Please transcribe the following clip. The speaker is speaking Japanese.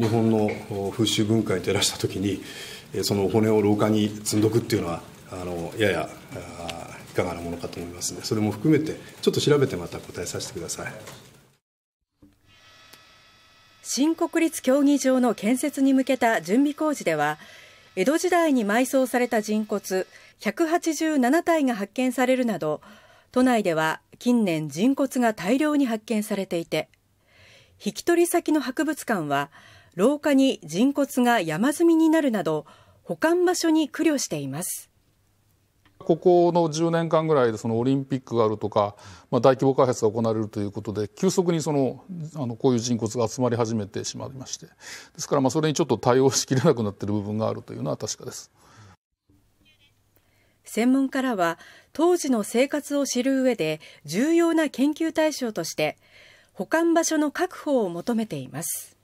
日本の風習文化に照らしたときにその骨を廊下に積んどくっていうのはあのややいかがなものかと思いますのでそれも含めてちょっと調べてまた答えさせてください新国立競技場の建設に向けた準備工事では江戸時代に埋葬された人骨187体が発見されるなど都内では近年人骨が大量に発見されていて引き取り先の博物館は廊下に人骨が山積みになるなど保管場所に苦慮しています。ここの10年間ぐらいでそのオリンピックがあるとか、まあ、大規模開発が行われるということで急速にそのあのこういう人骨が集まり始めてしまいましてですからまあそれにちょっと対応しきれなくなっている部分があるというのは確かです。専門家らは当時の生活を知る上で重要な研究対象として保管場所の確保を求めています。